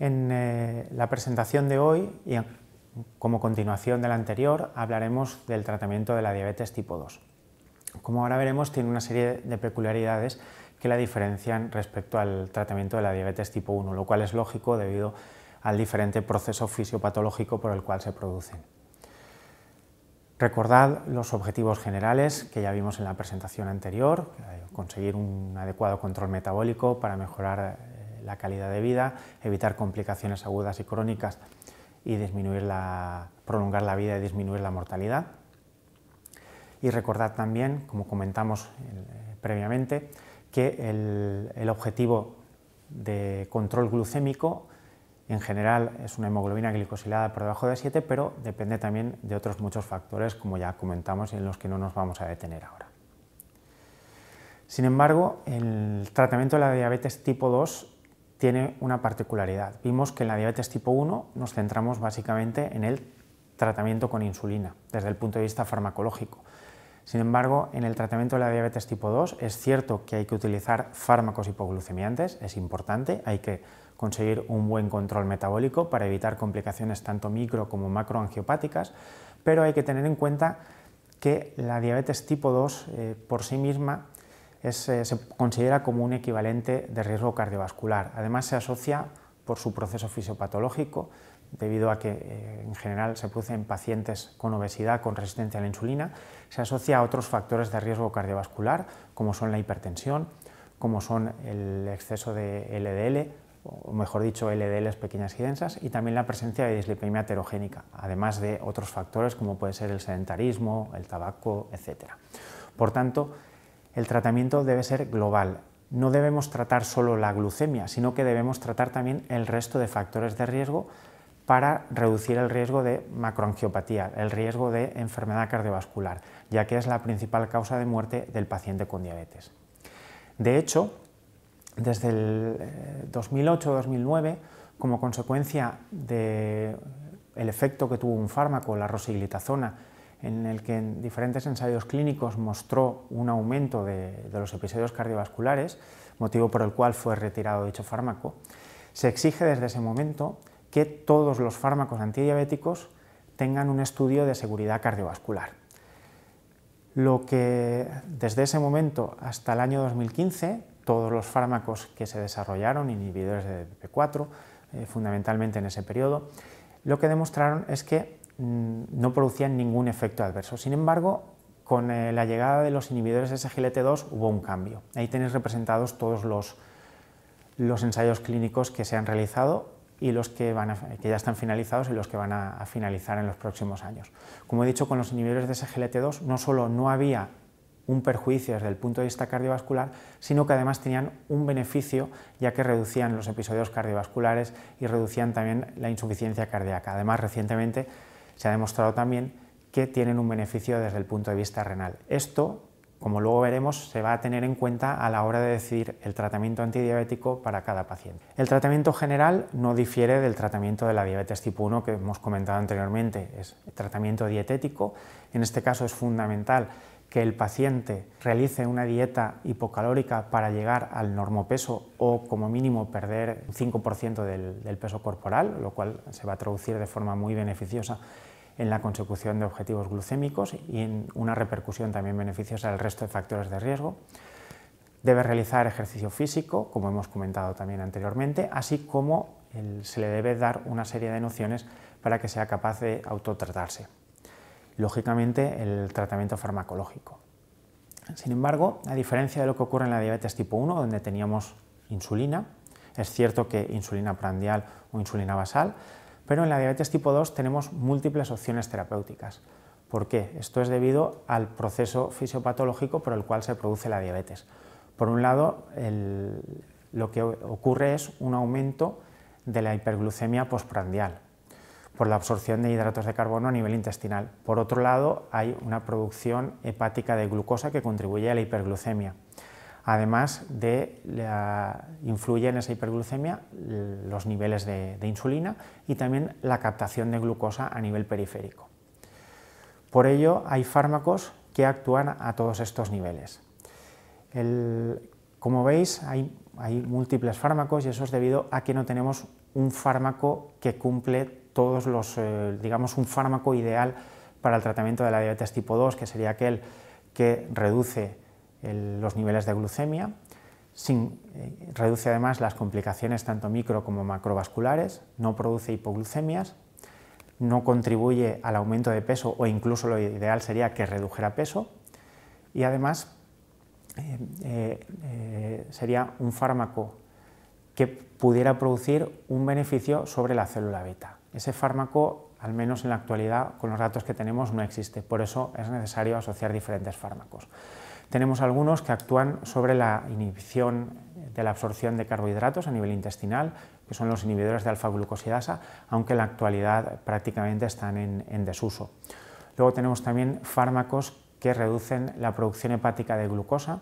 En eh, la presentación de hoy y como continuación de la anterior hablaremos del tratamiento de la diabetes tipo 2. Como ahora veremos, tiene una serie de peculiaridades que la diferencian respecto al tratamiento de la diabetes tipo 1, lo cual es lógico debido al diferente proceso fisiopatológico por el cual se producen. Recordad los objetivos generales que ya vimos en la presentación anterior, eh, conseguir un adecuado control metabólico para mejorar la calidad de vida, evitar complicaciones agudas y crónicas y disminuir la, prolongar la vida y disminuir la mortalidad. Y recordar también, como comentamos eh, previamente, que el, objetivo de control glucémico en general es una hemoglobina glicosilada por debajo de 7, pero depende también de otros muchos factores, como ya comentamos, y en los que no nos vamos a detener ahora. Sin embargo, el tratamiento de la diabetes tipo 2 tiene una particularidad. Vimos que en la diabetes tipo 1 nos centramos básicamente en el tratamiento con insulina, desde el punto de vista farmacológico. Sin embargo, en el tratamiento de la diabetes tipo 2 es cierto que hay que utilizar fármacos hipoglucemiantes, es importante, hay que conseguir un buen control metabólico para evitar complicaciones tanto micro como macroangiopáticas, pero hay que tener en cuenta que la diabetes tipo 2 eh, por sí misma eh, se considera como un equivalente de riesgo cardiovascular. Además se asocia por su proceso fisiopatológico, debido a que eh, en general se produce en pacientes con obesidad, con resistencia a la insulina, se asocia a otros factores de riesgo cardiovascular, como son la hipertensión, como son el exceso de LDL, o mejor dicho, LDLs pequeñas y densas, y también la presencia de dislipemia heterogénica, además de otros factores como puede ser el sedentarismo, el tabaco, etc. Por tanto, el tratamiento debe ser global. No debemos tratar solo la glucemia, sino que debemos tratar también el resto de factores de riesgo para reducir el riesgo de macroangiopatía, el riesgo de enfermedad cardiovascular, ya que es la principal causa de muerte del paciente con diabetes. De hecho, desde el 2008-2009, eh, como consecuencia del efecto que tuvo un fármaco, la rosiglitazona, en el que en diferentes ensayos clínicos mostró un aumento de, los episodios cardiovasculares, motivo por el cual fue retirado dicho fármaco, se exige desde ese momento que todos los fármacos antidiabéticos tengan un estudio de seguridad cardiovascular. Lo que desde ese momento hasta el año 2015, todos los fármacos que se desarrollaron, inhibidores de pp 4 eh, fundamentalmente en ese periodo, lo que demostraron es que Mm, no producían ningún efecto adverso. Sin embargo, con eh, la llegada de los inhibidores de SGLT2 hubo un cambio. Ahí tenéis representados todos los, ensayos clínicos que se han realizado y los que, ya están finalizados y los que van a, a, finalizar en los próximos años. Como he dicho, con los inhibidores de SGLT2 no solo no había un perjuicio desde el punto de vista cardiovascular, sino que además tenían un beneficio ya que reducían los episodios cardiovasculares y reducían también la insuficiencia cardíaca. Además, recientemente se ha demostrado también que tienen un beneficio desde el punto de vista renal. Esto, como luego veremos, se va a tener en cuenta a la hora de decidir el tratamiento antidiabético para cada paciente. El tratamiento general no difiere del tratamiento de la diabetes tipo 1 que hemos comentado anteriormente. Es tratamiento dietético, en este caso es fundamental que el paciente realice una dieta hipocalórica para llegar al peso o como mínimo perder un 5% del, peso corporal, lo cual se va a traducir de forma muy beneficiosa en la consecución de objetivos glucémicos y en una repercusión también beneficiosa del resto de factores de riesgo. Debe realizar ejercicio físico, como hemos comentado también anteriormente, así como se le debe dar una serie de nociones para que sea capaz de autotratarse lógicamente, el tratamiento farmacológico. Sin embargo, a diferencia de lo que ocurre en la diabetes tipo 1, donde teníamos insulina, es cierto que insulina prandial o insulina basal, pero en la diabetes tipo 2 tenemos múltiples opciones terapéuticas. ¿Por qué? Esto es debido al proceso fisiopatológico por el cual se produce la diabetes. Por un lado, lo que ocurre es un aumento de la hiperglucemia postprandial, por la absorción de hidratos de carbono a nivel intestinal. Por otro lado, hay una producción hepática de glucosa que contribuye a la hiperglucemia. Además de influye en esa hiperglucemia los niveles de, insulina y también la captación de glucosa a nivel periférico. Por ello, hay fármacos que actúan a todos estos niveles. como veis, hay, múltiples fármacos y eso es debido a que no tenemos un fármaco que cumple todos los, eh, digamos, un fármaco ideal para el tratamiento de la diabetes tipo 2, que sería aquel que reduce los niveles de glucemia, eh, reduce además las complicaciones tanto micro como macrovasculares, no produce hipoglucemias, no contribuye al aumento de peso o incluso lo ideal sería que redujera peso y además eh, sería un fármaco que pudiera producir un beneficio sobre la célula beta. Ese fármaco, al menos en la actualidad, con los datos que tenemos, no existe. Por eso es necesario asociar diferentes fármacos. Tenemos algunos que actúan sobre la inhibición de la absorción de carbohidratos a nivel intestinal, que son los inhibidores de alfa-glucosidasa, aunque en la actualidad prácticamente están en, desuso. Luego tenemos también fármacos que reducen la producción hepática de glucosa,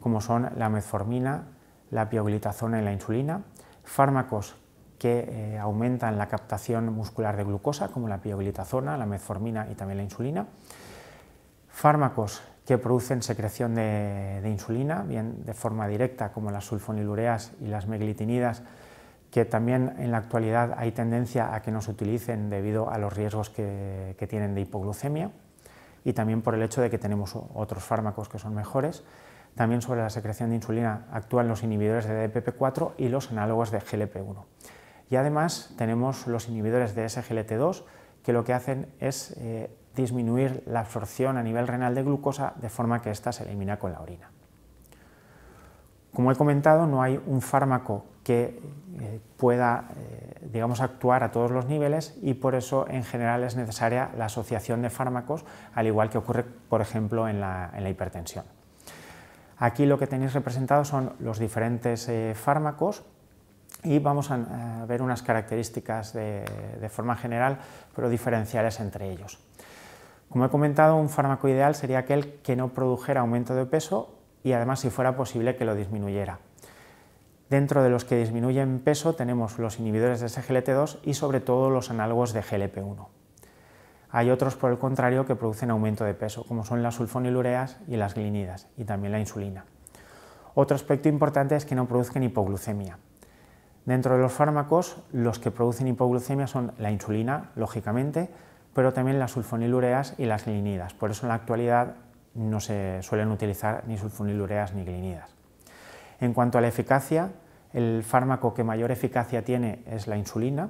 como son la metformina, la pioglitazona y la insulina, fármacos que eh, aumentan la captación muscular de glucosa, como la pioglitazona, la metformina y también la insulina. Fármacos que producen secreción de, insulina, bien de forma directa, como las sulfonilureas y las meglitinidas, que también en la actualidad hay tendencia a que no se utilicen debido a los riesgos que, que tienen de hipoglucemia y también por el hecho de que tenemos otros fármacos que son mejores. También sobre la secreción de insulina actúan los inhibidores de DPP4 y los análogos de GLP1. Y además tenemos los inhibidores de SGLT2 que lo que hacen es eh, disminuir la absorción a nivel renal de glucosa de forma que ésta se elimina con la orina. Como he comentado, no hay un fármaco que eh, pueda eh, digamos, actuar a todos los niveles y por eso en general es necesaria la asociación de fármacos, al igual que ocurre, por ejemplo, en la, hipertensión. Aquí lo que tenéis representado son los diferentes fármacos y vamos a eh, ver unas características de, forma general, pero diferenciales entre ellos. Como he comentado, un fármaco ideal sería aquel que no produjera aumento de peso y además, si fuera posible, que lo disminuyera. Dentro de los que disminuyen peso tenemos los inhibidores de SGLT2 y sobre todo los análogos de GLP1. Hay otros, por el contrario, que producen aumento de peso, como son las sulfonilureas y las glinidas, y también la insulina. Otro aspecto importante es que no produzcan hipoglucemia. Dentro de los fármacos, los que producen hipoglucemia son la insulina, lógicamente, pero también las sulfonilureas y las glinidas. Por eso en la actualidad no se suelen utilizar ni sulfonilureas ni glinidas. En cuanto a la eficacia, el fármaco que mayor eficacia tiene es la insulina,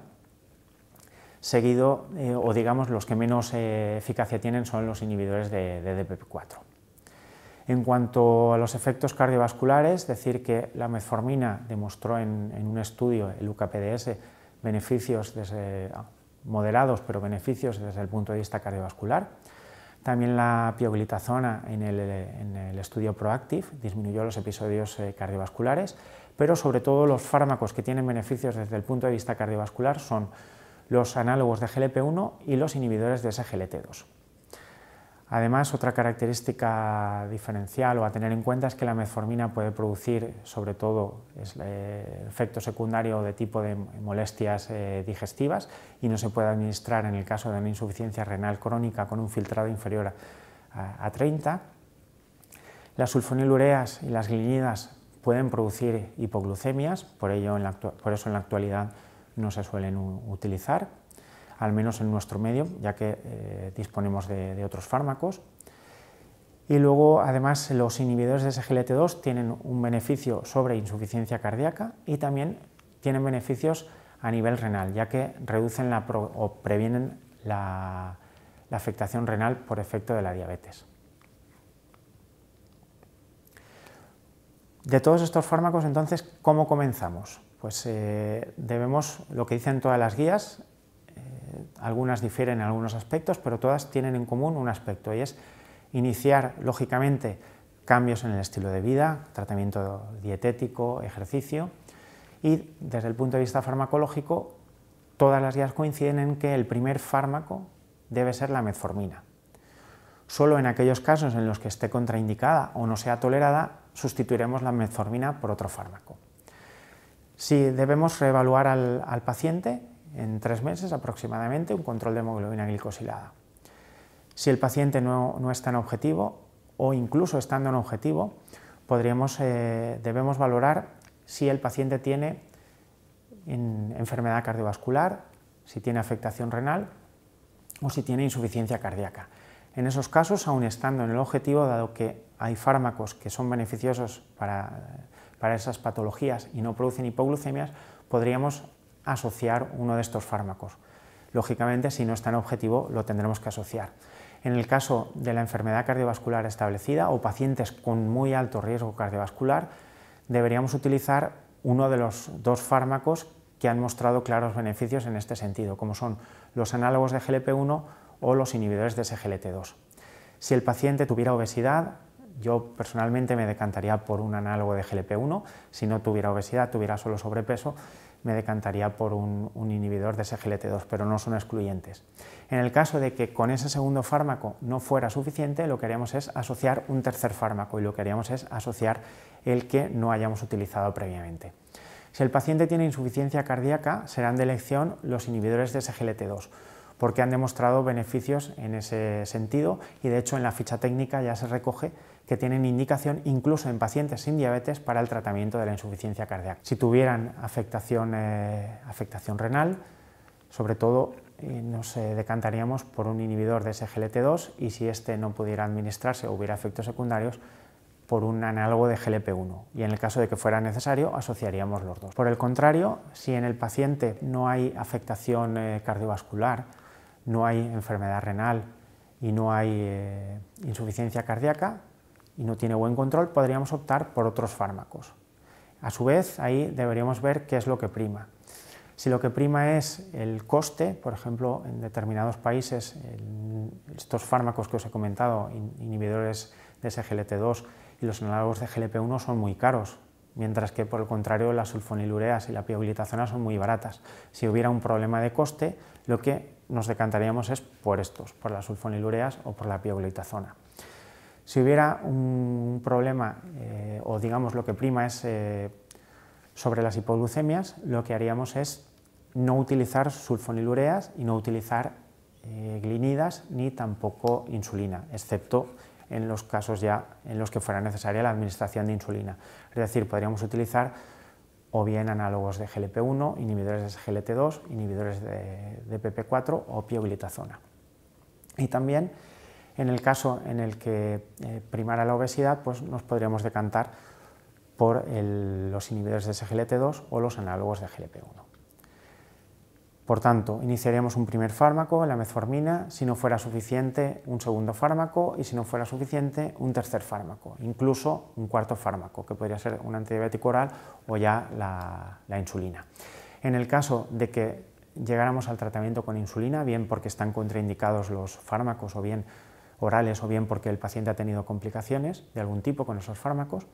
seguido, eh, o digamos, los que menos eh, eficacia tienen son los inhibidores de, de DPP4. En cuanto a los efectos cardiovasculares, decir que la metformina demostró en, un estudio, el UKPDS, beneficios ah, moderados, pero beneficios desde el punto de vista cardiovascular. También la pioglitazona en el, en el estudio Proactive disminuyó los episodios eh, cardiovasculares, pero sobre todo los fármacos que tienen beneficios desde el punto de vista cardiovascular son los análogos de GLP-1 y los inhibidores de SGLT2. Además, otra característica diferencial o a tener en cuenta es que la metformina puede producir, sobre todo, eh, efecto secundario de tipo de molestias eh, digestivas y no se puede administrar en el caso de una insuficiencia renal crónica con un filtrado inferior a, 30. Las sulfonilureas y las glinidas pueden producir hipoglucemias, ello por eso en la actualidad no se suelen utilizar al menos en nuestro medio, ya que eh, disponemos de, otros fármacos. Y luego, además, los inhibidores de SGLT2 tienen un beneficio sobre insuficiencia cardíaca y también tienen beneficios a nivel renal, ya que reducen o previenen la, afectación renal por efecto de la diabetes. De todos estos fármacos, entonces, ¿cómo comenzamos? Pues eh, debemos, lo que dicen todas las guías, algunas difieren en algunos aspectos, pero todas tienen en común un aspecto y es iniciar, lógicamente, cambios en el estilo de vida, tratamiento dietético, ejercicio y desde el punto de vista farmacológico todas las guías coinciden en que el primer fármaco debe ser la metformina. Solo en aquellos casos en los que esté contraindicada o no sea tolerada, sustituiremos la metformina por otro fármaco. Si debemos reevaluar al, al paciente, en tres meses aproximadamente un control de hemoglobina glicosilada. Si el paciente no, no está en objetivo o incluso estando en objetivo, podríamos, eh, debemos valorar si el paciente tiene enfermedad cardiovascular, si tiene afectación renal o si tiene insuficiencia cardíaca. En esos casos, aún estando en el objetivo, dado que hay fármacos que son beneficiosos para, para esas patologías y no producen hipoglucemias, podríamos asociar uno de estos fármacos. Lógicamente, si no está en objetivo, lo tendremos que asociar. En el caso de la enfermedad cardiovascular establecida o pacientes con muy alto riesgo cardiovascular, deberíamos utilizar uno de los dos fármacos que han mostrado claros beneficios en este sentido, como son los análogos de GLP-1 o los inhibidores de SGLT2. Si el paciente tuviera obesidad, yo personalmente me decantaría por un análogo de GLP-1. Si no tuviera obesidad, tuviera solo sobrepeso, me decantaría por un, inhibidor de SGLT2, pero no son excluyentes. En el caso de que con ese segundo fármaco no fuera suficiente, lo que haríamos es asociar un tercer fármaco y lo que haríamos es asociar el que no hayamos utilizado previamente. Si el paciente tiene insuficiencia cardíaca, serán de elección los inhibidores de SGLT2 porque han demostrado beneficios en ese sentido y de hecho en la ficha técnica ya se recoge que tienen indicación incluso en pacientes sin diabetes para el tratamiento de la insuficiencia cardíaca. Si tuvieran afectación, eh, renal, sobre todo eh, nos eh, decantaríamos por un inhibidor de SGLT2 y si este no pudiera administrarse o hubiera efectos secundarios, por un análogo de GLP1 y en el caso de que fuera necesario asociaríamos los dos. Por el contrario, si en el paciente no hay afectación cardiovascular, no hay enfermedad renal y no hay insuficiencia cardíaca, y no tiene buen control, podríamos optar por otros fármacos. A su vez, ahí deberíamos ver qué es lo que prima. Si lo que prima es el coste, por ejemplo, en determinados países, estos fármacos que os he comentado, inhibidores de SGLT2 y los análogos de GLP1 son muy caros, mientras que por el contrario las sulfonilureas y la pioglitazona son muy baratas. Si hubiera un problema de coste, lo que nos decantaríamos es por estos, por las sulfonilureas o por la pioglitazona. Si hubiera un problema, eh, o digamos lo que prima es eh, sobre las hipoglucemias, lo que haríamos es no utilizar sulfonilureas y no utilizar eh, glinidas ni tampoco insulina, excepto en los casos ya en los que fuera necesaria la administración de insulina. Es decir, podríamos utilizar o bien análogos de GLP-1, inhibidores de GLT-2, inhibidores de, de PP-4 o pioglitazona. Y también en el caso en el que eh, primara la obesidad, pues nos podríamos decantar por los inhibidores de SGLT2 o los análogos de GLP1. Por tanto, iniciaríamos un primer fármaco, la metformina, si no fuera suficiente, un segundo fármaco y si no fuera suficiente, un tercer fármaco, incluso un cuarto fármaco, que podría ser un antidiabético oral o ya la, la insulina. En el caso de que llegáramos al tratamiento con insulina, bien porque están contraindicados los fármacos o bien orales o bien porque el paciente ha tenido complicaciones de algún tipo con esos fármacos.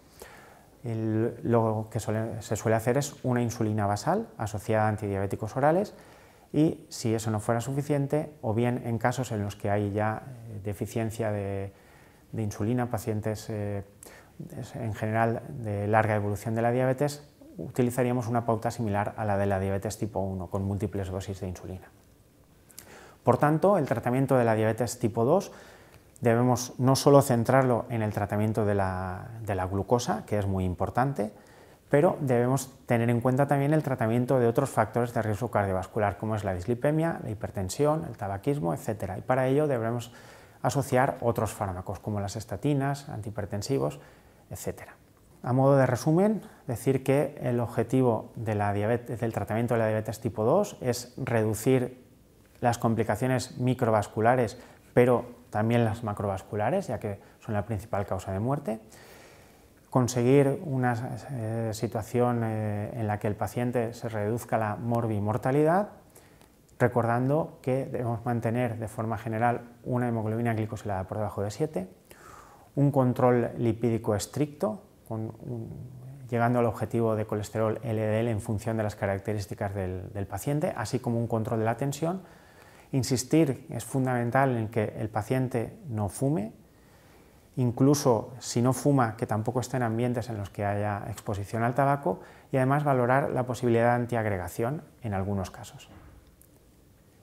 lo que se suele hacer es una insulina basal asociada a antidiabéticos orales y si eso no fuera suficiente o bien en casos en los que hay ya eh, deficiencia de, insulina, pacientes eh, en general de larga evolución de la diabetes, utilizaríamos una pauta similar a la de la diabetes tipo 1 con múltiples dosis de insulina. Por tanto, el tratamiento de la diabetes tipo 2 debemos no solo centrarlo en el tratamiento de la, glucosa, que es muy importante, pero debemos tener en cuenta también el tratamiento de otros factores de riesgo cardiovascular, como es la dislipemia, la hipertensión, el tabaquismo, etc. Y para ello debemos asociar otros fármacos, como las estatinas, antihipertensivos, etc. A modo de resumen, decir que el objetivo del tratamiento de la diabetes tipo 2 es reducir las complicaciones microvasculares pero también las macrovasculares, ya que son la principal causa de muerte. Conseguir una eh, situación eh, en la que el paciente se reduzca la morbimortalidad, recordando que debemos mantener de forma general una hemoglobina glicosilada por debajo de 7, un control lipídico estricto, llegando al objetivo de colesterol LDL en función de las características del paciente, así como un control de la tensión Insistir es fundamental en que el paciente no fume, incluso si no fuma, que tampoco esté en ambientes en los que haya exposición al tabaco y además valorar la posibilidad de antiagregación en algunos casos.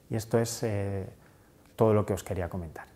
Y esto es eh, todo lo que os quería comentar.